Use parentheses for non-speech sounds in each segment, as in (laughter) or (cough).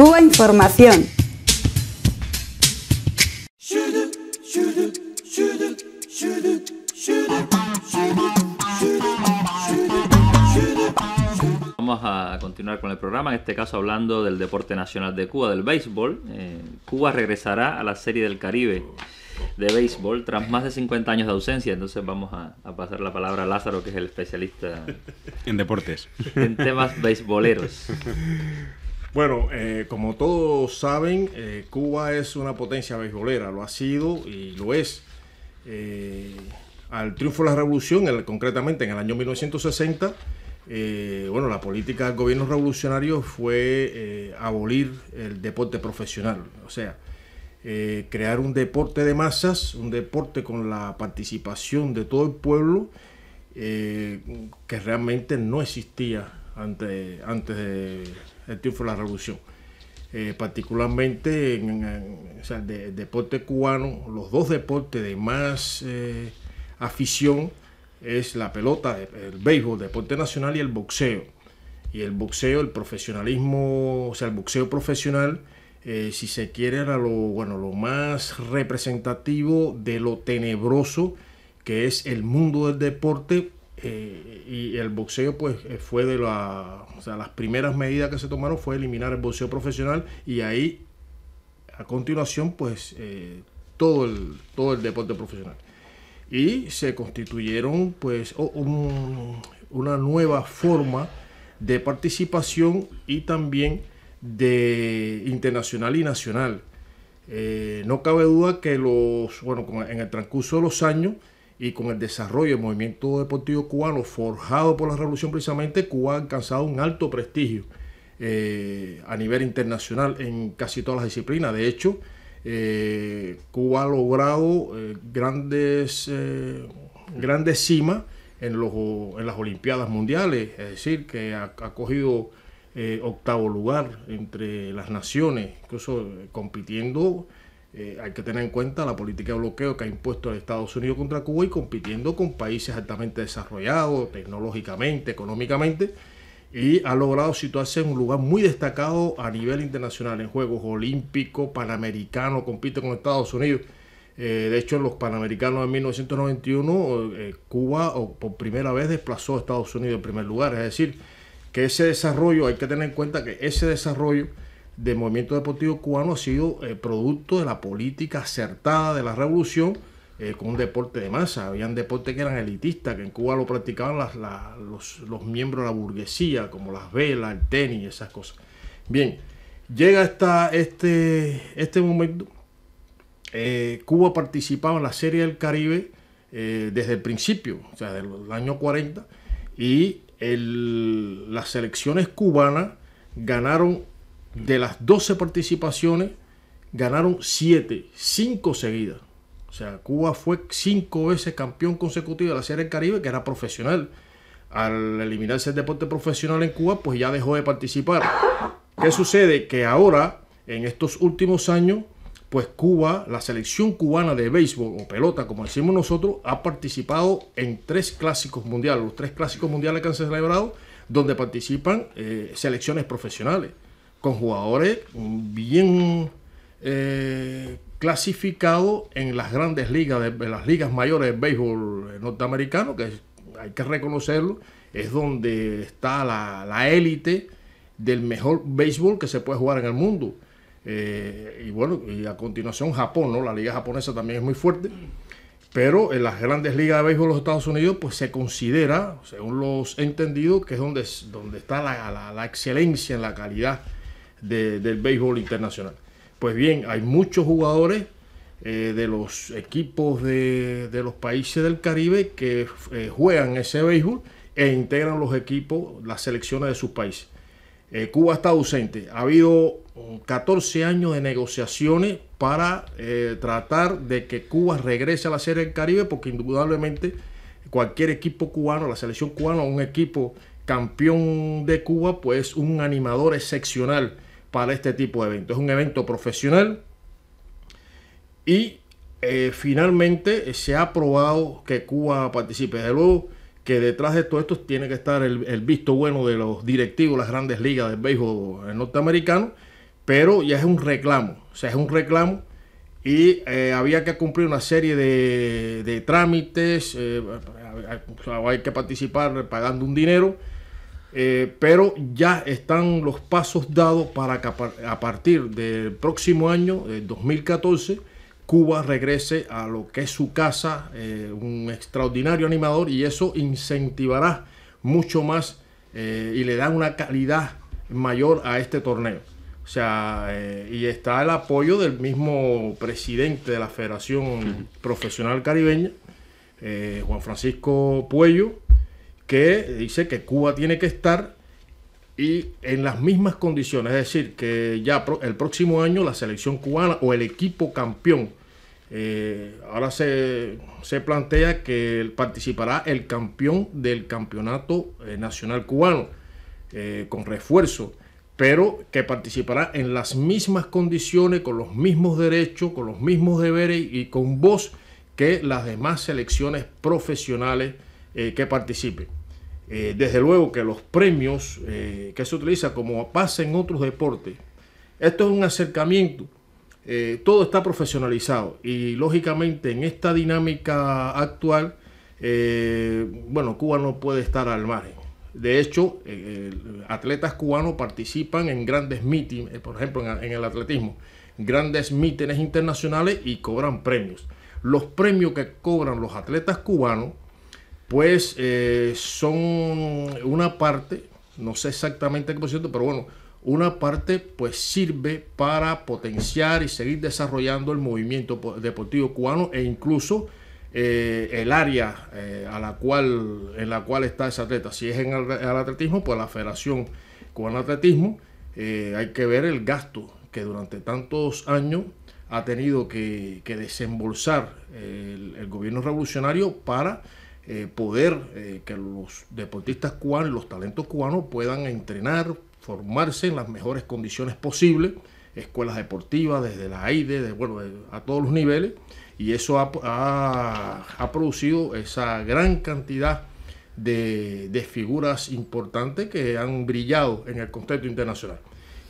Cuba Información. Vamos a continuar con el programa, en este caso hablando del deporte nacional de Cuba, del béisbol. Eh, Cuba regresará a la Serie del Caribe de béisbol tras más de 50 años de ausencia. Entonces vamos a, pasar la palabra a Lázaro, que es el especialista en deportes. En temas beisboleros. (laughs) Bueno, eh, como todos saben, eh, Cuba es una potencia beisbolera, lo ha sido y lo es. Eh, al triunfo de la revolución, concretamente en el año 1960, bueno, la política del gobierno revolucionario fue abolir el deporte profesional, o sea, crear un deporte de masas, un deporte con la participación de todo el pueblo, que realmente no existía antes, antes de el triunfo de la revolución. Eh, particularmente en, el deporte cubano, los dos deportes de más eh, afición es la pelota, el, béisbol, el deporte nacional y el boxeo. Y el boxeo, el profesionalismo, o sea, el boxeo profesional, eh, si se quiere, era lo, bueno, lo más representativo de lo tenebroso que es el mundo del deporte eh, y el boxeo pues eh, fue de la, o sea, las primeras medidas que se tomaron fue eliminar el boxeo profesional y ahí a continuación pues eh, todo, el, todo el deporte profesional. Y se constituyeron pues una nueva forma de participación y también de internacional y nacional. no cabe duda que los, bueno, en el transcurso de los años, y con el desarrollo del movimiento deportivo cubano forjado por la revolución precisamente, Cuba ha alcanzado un alto prestigio eh, a nivel internacional en casi todas las disciplinas. De hecho, eh, Cuba ha logrado eh, grandes, grandes cimas en, los, en las Olimpiadas Mundiales, es decir, que ha, ha cogido octavo lugar entre las naciones, incluso compitiendo eh, hay que tener en cuenta la política de bloqueo que ha impuesto Estados Unidos contra Cuba y compitiendo con países altamente desarrollados tecnológicamente, económicamente, y ha logrado situarse en un lugar muy destacado a nivel internacional en Juegos Olímpicos, Panamericanos, compite con Estados Unidos. Eh, de hecho, en los Panamericanos de 1991, eh, Cuba por primera vez desplazó a Estados Unidos en primer lugar. Es decir, que ese desarrollo, hay que tener en cuenta que ese desarrollo del movimiento deportivo cubano ha sido eh, producto de la política acertada de la revolución eh, con un deporte de masa. Habían deportes que eran elitistas, que en Cuba lo practicaban los, miembros de la burguesía, como las velas, el tenis, esas cosas. Bien, llega hasta este, este momento. Eh, Cuba Cuba participaba en la Serie del Caribe desde el principio, o sea, desde el año 40, y el, las selecciones cubanas ganaron de las 12 participaciones, ganaron 7, 5 seguidas. O sea, Cuba fue 5 veces campeón consecutivo de la Serie del Caribe, que era profesional. Al eliminarse el deporte profesional en Cuba, pues ya dejó de participar. ¿Qué sucede? Que ahora, en estos últimos años, pues Cuba, la selección cubana de béisbol o pelota, como decimos nosotros, ha participado en tres clásicos mundiales, los tres clásicos mundiales que han celebrado, donde participan eh, selecciones profesionales con jugadores bien eh, clasificados en las grandes ligas, de, en las ligas mayores de béisbol norteamericano, que hay que reconocerlo, es donde está la élite del mejor béisbol que se puede jugar en el mundo. Eh, y bueno, y a continuación Japón, ¿no? La liga japonesa también es muy fuerte. Pero en las grandes ligas de béisbol de los Estados Unidos, pues se considera, según los entendidos, que es donde, donde está la excelencia en la calidad del béisbol internacional. Pues bien, hay muchos jugadores eh, de los equipos de, los países del Caribe que eh, juegan ese béisbol e integran los equipos, las selecciones de sus países. Eh, Cuba está ausente. Ha habido 14 mm, años de negociaciones para tratar de que Cuba regrese a la Serie del Caribe porque indudablemente cualquier equipo cubano, la selección cubana, un equipo campeón de Cuba, pues un animador excepcional para este tipo de evento. Es un evento profesional y eh, finalmente eh, se ha aprobado que Cuba participe. de luego que detrás de todo esto tiene que estar el, visto bueno de los directivos de las grandes ligas del béisbol norteamericano, pero ya es un reclamo, o sea, es un reclamo y eh, había que cumplir una serie de, trámites, hay que participar pagando un dinero eh, pero ya están los pasos dados para que a partir del próximo año, eh, del 2014, Cuba regrese a lo que es su casa, eh, un extraordinario animador, y eso incentivará mucho más y le da una calidad mayor a este torneo. O sea, y está el apoyo del mismo presidente de la Federación Profesional Caribeña, Juan Francisco Puello, que dice que Cuba tiene que estar y en las mismas condiciones, es decir, que ya el próximo año la selección cubana o el equipo campeón, eh, ahora se, se, plantea que participará el campeón del campeonato eh, nacional cubano eh, con refuerzo, pero que participará en las mismas condiciones, con los mismos derechos, con los mismos deberes y con voz que las demás selecciones profesionales que participen. Eh, desde luego que los premios eh, que se utilizan, como pasa en otros deportes, esto es un acercamiento. Eh, todo está profesionalizado y lógicamente en esta dinámica actual, bueno, Cuba no puede estar al margen. De hecho, atletas cubanos participan en grandes mítines, por ejemplo, en el atletismo, grandes mítines internacionales y cobran premios. Los premios que cobran los atletas cubanos pues eh, son una parte, no sé exactamente qué ciento, pero bueno, una parte pues sirve para potenciar y seguir desarrollando el movimiento deportivo cubano e incluso eh, el área eh, a la cual, en la cual está ese atleta. Si es en el, atletismo, pues la Federación Cubana Atletismo, hay que ver el gasto que durante tantos años ha tenido que, desembolsar el gobierno revolucionario para eh, poder eh, que los deportistas cubanos, los talentos cubanos puedan entrenar, formarse en las mejores condiciones posibles, escuelas deportivas, desde la AIDE, de, bueno, a todos los niveles, y eso ha, producido esa gran cantidad de, figuras importantes que han brillado en el contexto internacional.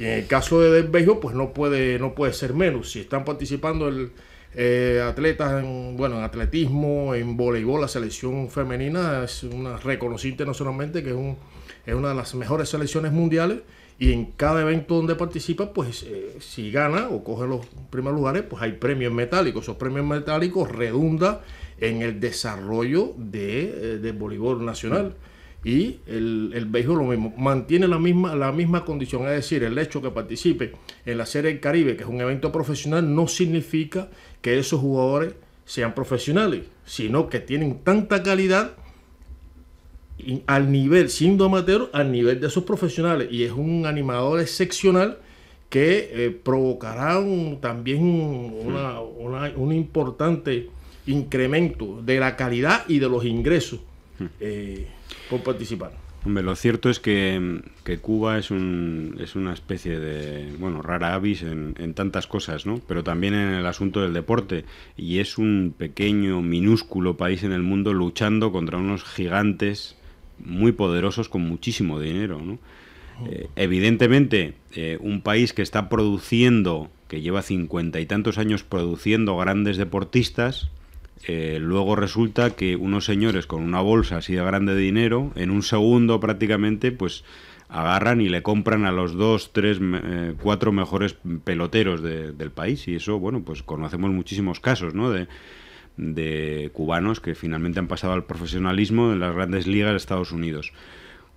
Y en el caso de Del pues no puede, no puede ser menos. Si están participando el, eh, atletas en, bueno, en atletismo, en voleibol, la selección femenina es una reconocida internacionalmente que es, un, es una de las mejores selecciones mundiales y en cada evento donde participa, pues eh, si gana o coge los primeros lugares, pues hay premios metálicos. Esos premios metálicos redundan en el desarrollo de, eh, del voleibol nacional y el, el lo mismo, mantiene la misma, la misma condición, es decir, el hecho que participe en la Serie del Caribe, que es un evento profesional, no significa que esos jugadores sean profesionales, sino que tienen tanta calidad al nivel, siendo amateur, al nivel de esos profesionales, y es un animador excepcional que eh, provocará también un importante incremento de la calidad y de los ingresos ...puedo eh, participar. Hombre, lo cierto es que, Cuba es, una especie de, bueno, rara avis en, tantas cosas, ¿no? Pero también en el asunto del deporte. Y es un pequeño, minúsculo país en el mundo luchando contra unos gigantes muy poderosos con muchísimo dinero, ¿no? Eh, evidentemente, eh, un país que está produciendo, que lleva cincuenta y tantos años produciendo grandes deportistas, eh, luego resulta que unos señores con una bolsa así de grande de dinero, en un segundo prácticamente, pues agarran y le compran a los dos, tres, eh, cuatro mejores peloteros del país. Y eso, bueno, pues conocemos muchísimos casos, ¿no? De, cubanos que finalmente han pasado al profesionalismo en las grandes ligas de Estados Unidos.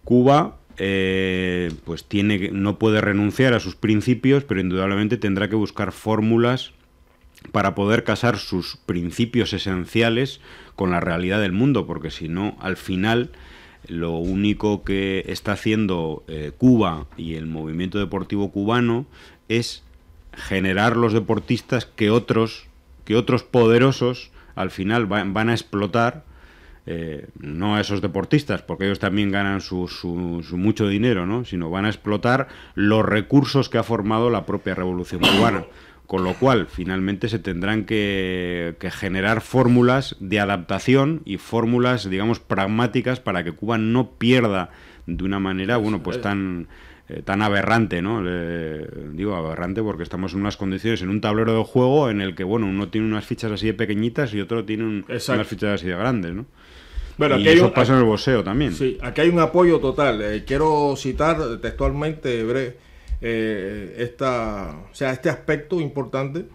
Cuba, eh, pues tiene, no puede renunciar a sus principios, pero indudablemente tendrá que buscar fórmulas para poder casar sus principios esenciales con la realidad del mundo, porque si no, al final lo único que está haciendo eh, Cuba y el movimiento deportivo cubano es generar los deportistas que otros, que otros poderosos al final van, a explotar eh, no a esos deportistas, porque ellos también ganan mucho dinero, ¿no? sino van a explotar los recursos que ha formado la propia revolución cubana. Con lo cual, finalmente se tendrán que, generar fórmulas de adaptación y fórmulas, digamos, pragmáticas para que Cuba no pierda de una manera, bueno, pues tan eh, tan aberrante, ¿no? Eh, digo aberrante porque estamos en unas condiciones, en un tablero de juego en el que, bueno, uno tiene unas fichas así de pequeñitas y otro tiene unas fichas así de grandes, ¿no? Bueno, y eso pasa en el boxeo también. Sí, aquí hay un apoyo total. Eh, quiero citar textualmente, bre eh, esta, o sea, este aspecto importante.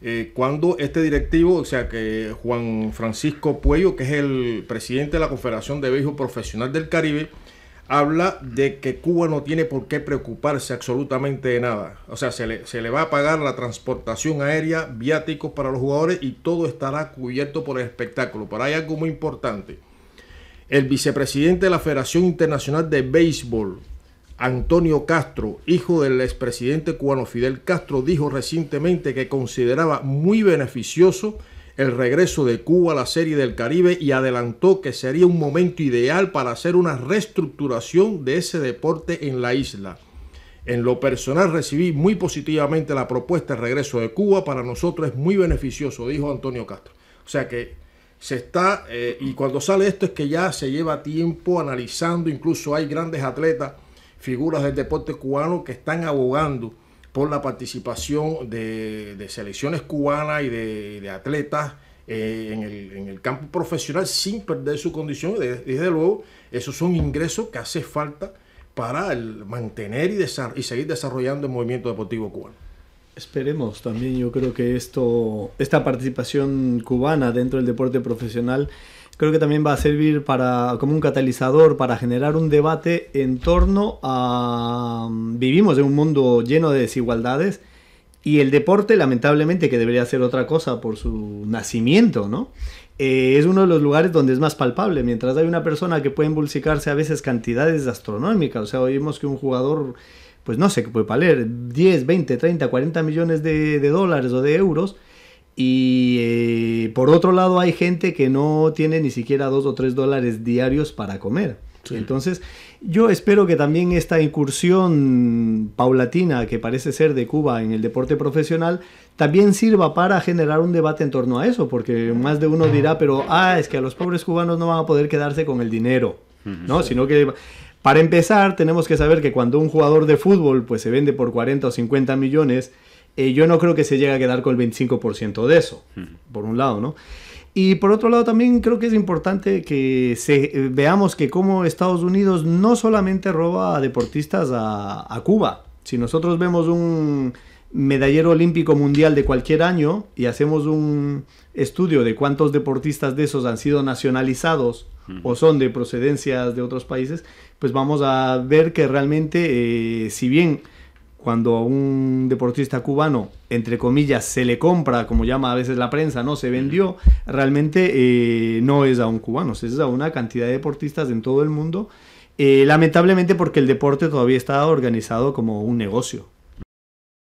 Eh, cuando este directivo, o sea que Juan Francisco Puello, que es el presidente de la Confederación de Béisbol Profesional del Caribe, habla de que Cuba no tiene por qué preocuparse absolutamente de nada. O sea, se le, se le va a pagar la transportación aérea, viáticos para los jugadores y todo estará cubierto por el espectáculo. Pero hay algo muy importante. El vicepresidente de la Federación Internacional de Béisbol, Antonio Castro, hijo del expresidente cubano Fidel Castro, dijo recientemente que consideraba muy beneficioso el regreso de Cuba a la Serie del Caribe y adelantó que sería un momento ideal para hacer una reestructuración de ese deporte en la isla. En lo personal recibí muy positivamente la propuesta de regreso de Cuba, para nosotros es muy beneficioso, dijo Antonio Castro. O sea que se está, eh, y cuando sale esto es que ya se lleva tiempo analizando, incluso hay grandes atletas figuras del deporte cubano que están abogando por la participación de, selecciones cubanas y de, atletas eh, en, el, campo profesional sin perder su condición. Desde, luego, esos son ingresos que hace falta para el mantener y, y seguir desarrollando el movimiento deportivo cubano. Esperemos también, yo creo que esto, esta participación cubana dentro del deporte profesional creo que también va a servir para, como un catalizador para generar un debate en torno a... Vivimos en un mundo lleno de desigualdades y el deporte lamentablemente, que debería ser otra cosa por su nacimiento, ¿no? Eh, es uno de los lugares donde es más palpable. Mientras hay una persona que puede embolsicarse a veces cantidades astronómicas, o sea, oímos que un jugador pues no sé qué puede valer, 10, 20, 30, 40 millones de, de dólares o de euros. Y eh, por otro lado hay gente que no tiene ni siquiera 2 o 3 dólares diarios para comer. Entonces, yo espero que también esta incursión paulatina que parece ser de Cuba en el deporte profesional también sirva para generar un debate en torno a eso, porque más de uno dirá, pero ah, es que a los pobres cubanos no van a poder quedarse con el dinero, ¿no? Sino que para empezar, tenemos que saber que cuando un jugador de fútbol pues, se vende por 40 o 50 millones, eh, yo no creo que se llegue a quedar con el 25% de eso, por un lado, ¿no? Y por otro lado, también creo que es importante que eh, veamos que como Estados Unidos no solamente roba a deportistas a Cuba. Si nosotros vemos un medallero olímpico mundial de cualquier año y hacemos un estudio de cuántos deportistas de esos han sido nacionalizados o son de procedencias de otros países, pues vamos a ver que realmente, eh, si bien cuando a un deportista cubano, entre comillas, se le compra, como llama a veces la prensa, no se vendió, realmente eh, no es a un cubano, es a una cantidad de deportistas en todo el mundo, eh, lamentablemente porque el deporte todavía está organizado como un negocio.